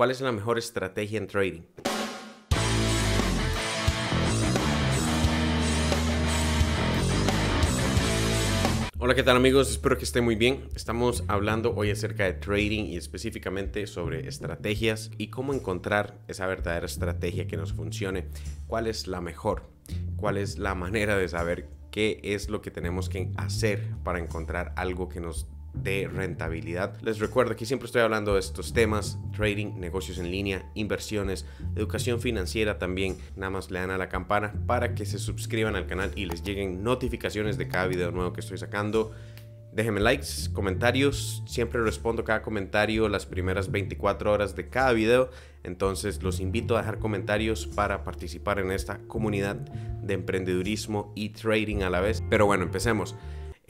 ¿Cuál es la mejor estrategia en trading? Hola, ¿qué tal amigos? Espero que estén muy bien. Estamos hablando hoy acerca de trading y específicamente sobre estrategias y cómo encontrar esa verdadera estrategia que nos funcione. ¿Cuál es la mejor? ¿Cuál es la manera de saber qué es lo que tenemos que hacer para encontrar algo que nos de rentabilidad. Les recuerdo que siempre estoy hablando de estos temas, trading, negocios en línea, inversiones, educación financiera también. Nada más le dan a la campana para que se suscriban al canal y les lleguen notificaciones de cada video nuevo que estoy sacando. Déjenme likes, comentarios, siempre respondo cada comentario las primeras 24 horas de cada video, entonces los invito a dejar comentarios para participar en esta comunidad de emprendedurismo y trading a la vez. Pero bueno, empecemos.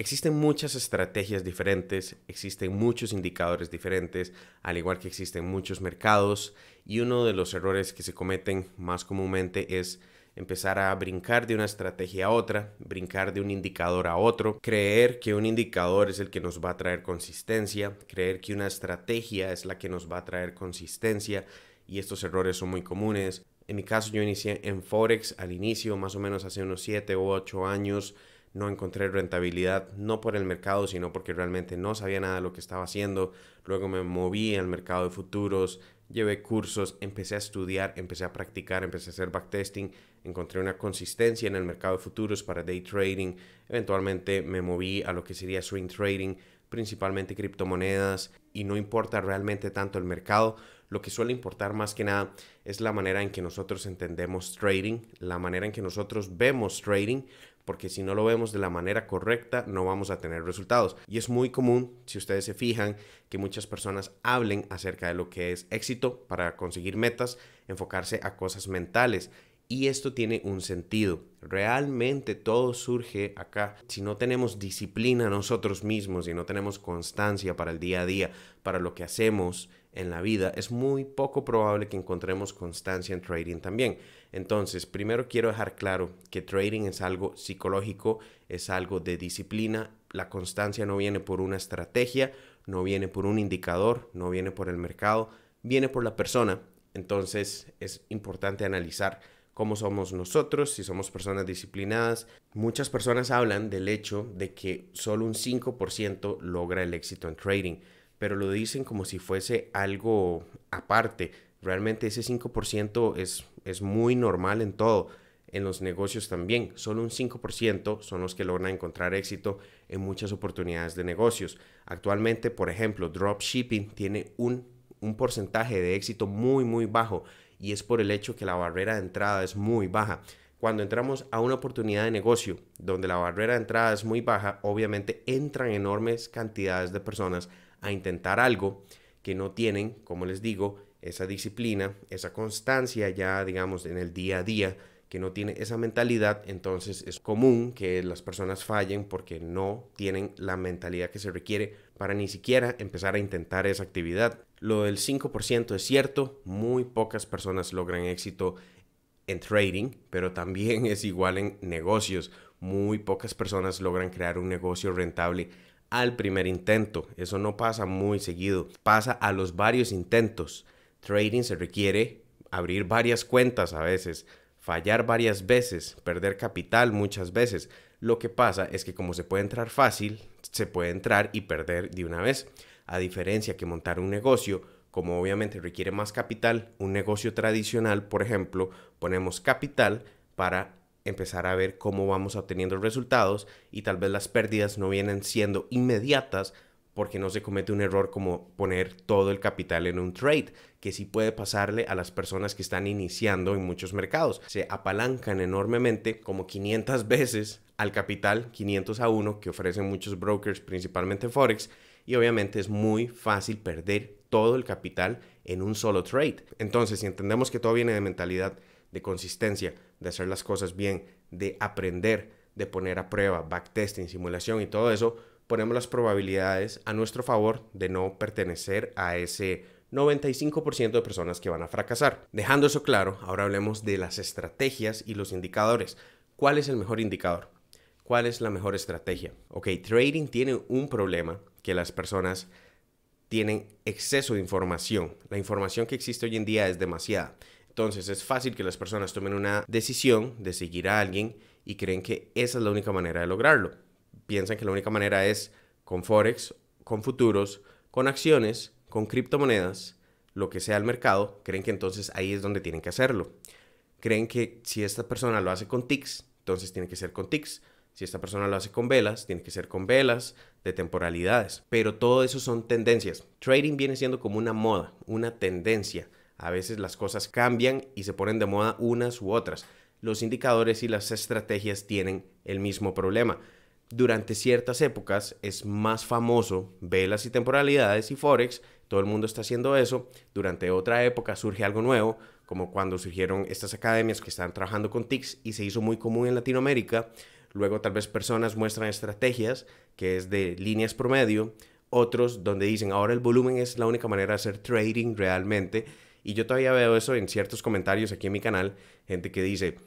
Existen muchas estrategias diferentes, existen muchos indicadores diferentes, al igual que existen muchos mercados, y uno de los errores que se cometen más comúnmente es empezar a brincar de una estrategia a otra, brincar de un indicador a otro, creer que un indicador es el que nos va a traer consistencia, creer que una estrategia es la que nos va a traer consistencia, y estos errores son muy comunes. En mi caso yo inicié en Forex al inicio, más o menos hace unos 7 u 8 años, no encontré rentabilidad, no por el mercado, sino porque realmente no sabía nada de lo que estaba haciendo. Luego me moví al mercado de futuros, llevé cursos, empecé a estudiar, empecé a practicar, empecé a hacer backtesting, encontré una consistencia en el mercado de futuros para day trading, eventualmente me moví a lo que sería swing trading, principalmente criptomonedas, y no importa realmente tanto el mercado, lo que suele importar más que nada es la manera en que nosotros entendemos trading, la manera en que nosotros vemos trading porque si no lo vemos de la manera correcta no vamos a tener resultados. Y es muy común, si ustedes se fijan, que muchas personas hablen acerca de lo que es éxito para conseguir metas, enfocarse a cosas mentales. Y esto tiene un sentido. Realmente todo surge acá. Si no tenemos disciplina nosotros mismos, y no tenemos constancia para el día a día, para lo que hacemos, en la vida, es muy poco probable que encontremos constancia en trading también. Entonces, primero quiero dejar claro que trading es algo psicológico, es algo de disciplina. La constancia no viene por una estrategia, no viene por un indicador, no viene por el mercado, viene por la persona. Entonces, es importante analizar cómo somos nosotros, si somos personas disciplinadas. Muchas personas hablan del hecho de que solo un 5% logra el éxito en trading pero lo dicen como si fuese algo aparte. Realmente ese 5% es, es muy normal en todo, en los negocios también. Solo un 5% son los que logran encontrar éxito en muchas oportunidades de negocios. Actualmente, por ejemplo, dropshipping tiene un, un porcentaje de éxito muy, muy bajo y es por el hecho que la barrera de entrada es muy baja. Cuando entramos a una oportunidad de negocio donde la barrera de entrada es muy baja, obviamente entran enormes cantidades de personas a intentar algo que no tienen, como les digo, esa disciplina, esa constancia ya, digamos, en el día a día, que no tiene esa mentalidad, entonces es común que las personas fallen porque no tienen la mentalidad que se requiere para ni siquiera empezar a intentar esa actividad. Lo del 5% es cierto, muy pocas personas logran éxito en trading, pero también es igual en negocios. Muy pocas personas logran crear un negocio rentable al primer intento. Eso no pasa muy seguido. Pasa a los varios intentos. Trading se requiere abrir varias cuentas a veces, fallar varias veces, perder capital muchas veces. Lo que pasa es que como se puede entrar fácil, se puede entrar y perder de una vez. A diferencia que montar un negocio, como obviamente requiere más capital, un negocio tradicional, por ejemplo, ponemos capital para empezar a ver cómo vamos obteniendo resultados y tal vez las pérdidas no vienen siendo inmediatas porque no se comete un error como poner todo el capital en un trade, que sí puede pasarle a las personas que están iniciando en muchos mercados. Se apalancan enormemente como 500 veces al capital 500 a 1 que ofrecen muchos brokers, principalmente Forex, y obviamente es muy fácil perder todo el capital en un solo trade. Entonces, si entendemos que todo viene de mentalidad, de consistencia, de hacer las cosas bien, de aprender, de poner a prueba, backtesting, simulación y todo eso, ponemos las probabilidades a nuestro favor de no pertenecer a ese 95% de personas que van a fracasar. Dejando eso claro, ahora hablemos de las estrategias y los indicadores. ¿Cuál es el mejor indicador? ¿Cuál es la mejor estrategia? Ok, trading tiene un problema que las personas tienen exceso de información. La información que existe hoy en día es demasiada. Entonces es fácil que las personas tomen una decisión de seguir a alguien y creen que esa es la única manera de lograrlo. Piensan que la única manera es con forex, con futuros, con acciones, con criptomonedas, lo que sea el mercado, creen que entonces ahí es donde tienen que hacerlo. Creen que si esta persona lo hace con TICs, entonces tiene que ser con TICs. Si esta persona lo hace con velas, tiene que ser con velas, de temporalidades. Pero todo eso son tendencias. Trading viene siendo como una moda, una tendencia. A veces las cosas cambian y se ponen de moda unas u otras. Los indicadores y las estrategias tienen el mismo problema. Durante ciertas épocas es más famoso velas y temporalidades y forex, todo el mundo está haciendo eso. Durante otra época surge algo nuevo, como cuando surgieron estas academias que están trabajando con TICs y se hizo muy común en Latinoamérica. Luego tal vez personas muestran estrategias que es de líneas promedio, otros donde dicen ahora el volumen es la única manera de hacer trading realmente. Y yo todavía veo eso en ciertos comentarios aquí en mi canal, gente que dice,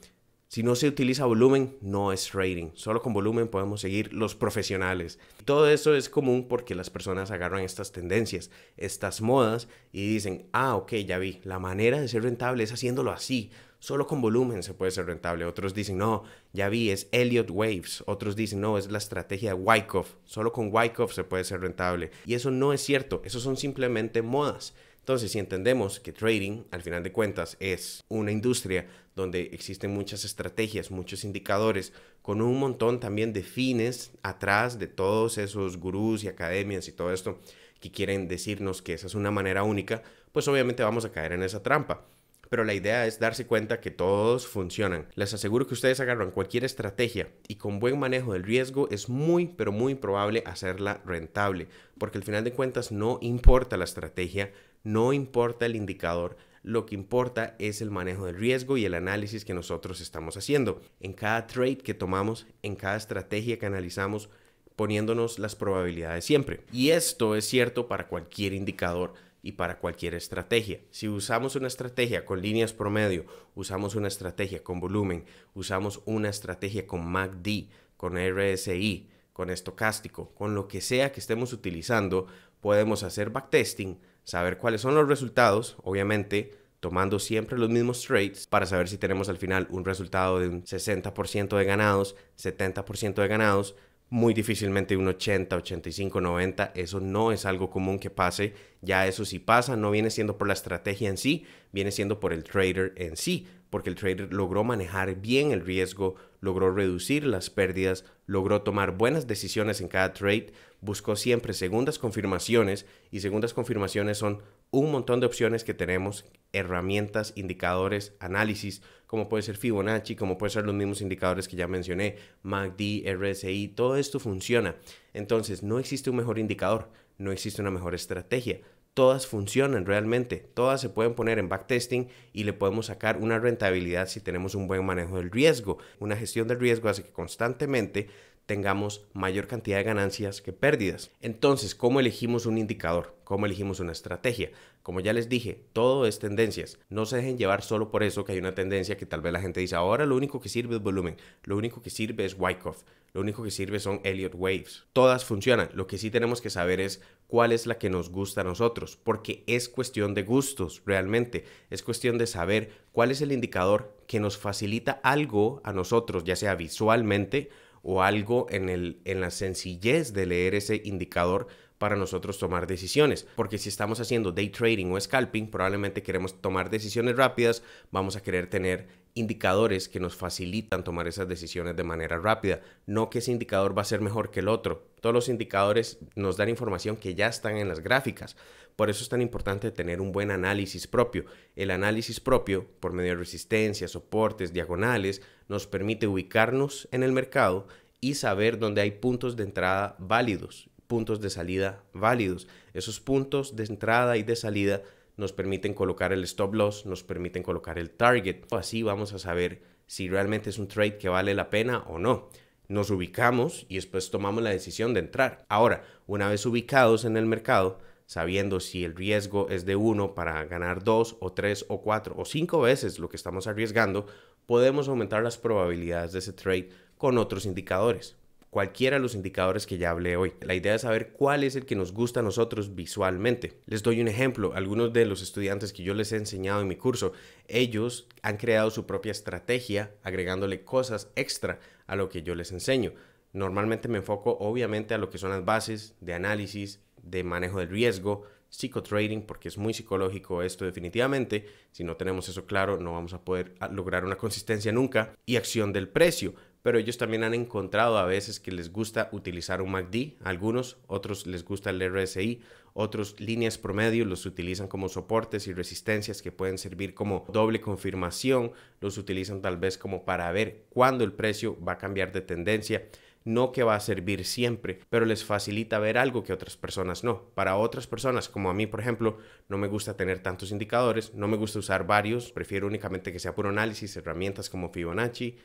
si no se utiliza volumen, no es trading. Solo con volumen podemos seguir los profesionales. Todo eso es común porque las personas agarran estas tendencias, estas modas y dicen, ah, ok, ya vi, la manera de ser rentable es haciéndolo así solo con volumen se puede ser rentable. Otros dicen, no, ya vi, es Elliott Waves. Otros dicen, no, es la estrategia de Wyckoff. Solo con Wyckoff se puede ser rentable. Y eso no es cierto, eso son simplemente modas. Entonces, si entendemos que trading, al final de cuentas, es una industria donde existen muchas estrategias, muchos indicadores, con un montón también de fines atrás de todos esos gurús y academias y todo esto que quieren decirnos que esa es una manera única, pues obviamente vamos a caer en esa trampa pero la idea es darse cuenta que todos funcionan. Les aseguro que ustedes agarran cualquier estrategia y con buen manejo del riesgo es muy, pero muy probable hacerla rentable, porque al final de cuentas no importa la estrategia, no importa el indicador, lo que importa es el manejo del riesgo y el análisis que nosotros estamos haciendo. En cada trade que tomamos, en cada estrategia que analizamos, poniéndonos las probabilidades siempre. Y esto es cierto para cualquier indicador y para cualquier estrategia. Si usamos una estrategia con líneas promedio, usamos una estrategia con volumen, usamos una estrategia con MACD, con RSI, con estocástico, con lo que sea que estemos utilizando, podemos hacer backtesting, saber cuáles son los resultados, obviamente tomando siempre los mismos trades para saber si tenemos al final un resultado de un 60% de ganados, 70% de ganados, muy difícilmente un 80, 85, 90. Eso no es algo común que pase. Ya eso sí pasa, no viene siendo por la estrategia en sí, viene siendo por el trader en sí, porque el trader logró manejar bien el riesgo, logró reducir las pérdidas, logró tomar buenas decisiones en cada trade, buscó siempre segundas confirmaciones y segundas confirmaciones son un montón de opciones que tenemos, herramientas, indicadores, análisis, como puede ser Fibonacci, como puede ser los mismos indicadores que ya mencioné, MACD, RSI, todo esto funciona. Entonces, no existe un mejor indicador, no existe una mejor estrategia. Todas funcionan realmente, todas se pueden poner en backtesting y le podemos sacar una rentabilidad si tenemos un buen manejo del riesgo. Una gestión del riesgo hace que constantemente tengamos mayor cantidad de ganancias que pérdidas. Entonces, ¿cómo elegimos un indicador? ¿Cómo elegimos una estrategia? Como ya les dije, todo es tendencias. No se dejen llevar solo por eso que hay una tendencia que tal vez la gente dice, ahora lo único que sirve es volumen, lo único que sirve es Wyckoff, lo único que sirve son Elliott Waves. Todas funcionan. Lo que sí tenemos que saber es cuál es la que nos gusta a nosotros, porque es cuestión de gustos realmente. Es cuestión de saber cuál es el indicador que nos facilita algo a nosotros, ya sea visualmente, o algo en, el, en la sencillez de leer ese indicador para nosotros tomar decisiones. Porque si estamos haciendo day trading o scalping, probablemente queremos tomar decisiones rápidas, vamos a querer tener indicadores que nos facilitan tomar esas decisiones de manera rápida, no que ese indicador va a ser mejor que el otro. Todos los indicadores nos dan información que ya están en las gráficas. Por eso es tan importante tener un buen análisis propio. El análisis propio, por medio de resistencia, soportes, diagonales, nos permite ubicarnos en el mercado y saber dónde hay puntos de entrada válidos, puntos de salida válidos. Esos puntos de entrada y de salida nos permiten colocar el stop loss, nos permiten colocar el target. Así vamos a saber si realmente es un trade que vale la pena o no. Nos ubicamos y después tomamos la decisión de entrar. Ahora, una vez ubicados en el mercado, sabiendo si el riesgo es de 1 para ganar 2 o 3 o 4 o 5 veces lo que estamos arriesgando, podemos aumentar las probabilidades de ese trade con otros indicadores cualquiera de los indicadores que ya hablé hoy. La idea es saber cuál es el que nos gusta a nosotros visualmente. Les doy un ejemplo. Algunos de los estudiantes que yo les he enseñado en mi curso, ellos han creado su propia estrategia agregándole cosas extra a lo que yo les enseño. Normalmente me enfoco obviamente a lo que son las bases de análisis, de manejo del riesgo, psicotrading, porque es muy psicológico esto definitivamente. Si no tenemos eso claro, no vamos a poder lograr una consistencia nunca. Y acción del precio pero ellos también han encontrado a veces que les gusta utilizar un MACD, algunos, otros les gusta el RSI, otros líneas promedio los utilizan como soportes y resistencias que pueden servir como doble confirmación, los utilizan tal vez como para ver cuándo el precio va a cambiar de tendencia no que va a servir siempre, pero les facilita ver algo que otras personas no. Para otras personas, como a mí, por ejemplo, no me gusta tener tantos indicadores, no me gusta usar varios, prefiero únicamente que sea puro análisis, herramientas como Fibonacci,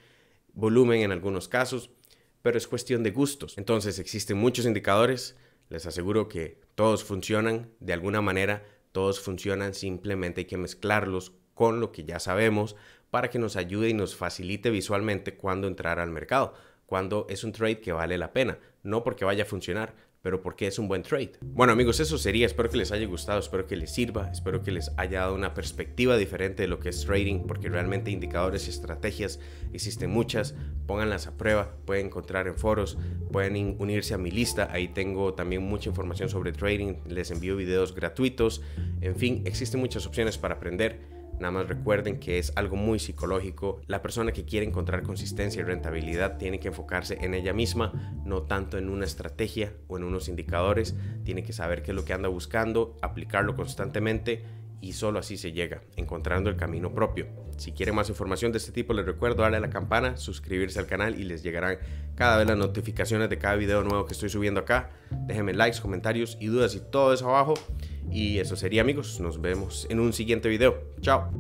volumen en algunos casos, pero es cuestión de gustos. Entonces existen muchos indicadores, les aseguro que todos funcionan de alguna manera, todos funcionan, simplemente hay que mezclarlos con lo que ya sabemos para que nos ayude y nos facilite visualmente cuando entrar al mercado, cuando es un trade que vale la pena, no porque vaya a funcionar, pero porque es un buen trade. Bueno amigos, eso sería, espero que les haya gustado, espero que les sirva, espero que les haya dado una perspectiva diferente de lo que es trading, porque realmente indicadores y estrategias existen muchas, pónganlas a prueba, pueden encontrar en foros, pueden unirse a mi lista, ahí tengo también mucha información sobre trading, les envío videos gratuitos, en fin, existen muchas opciones para aprender Nada más recuerden que es algo muy psicológico. La persona que quiere encontrar consistencia y rentabilidad tiene que enfocarse en ella misma, no tanto en una estrategia o en unos indicadores. Tiene que saber qué es lo que anda buscando, aplicarlo constantemente y solo así se llega, encontrando el camino propio. Si quieren más información de este tipo, les recuerdo darle a la campana, suscribirse al canal y les llegarán cada vez las notificaciones de cada video nuevo que estoy subiendo acá. Déjenme likes, comentarios y dudas y todo eso abajo. Y eso sería amigos, nos vemos en un siguiente video. Chao.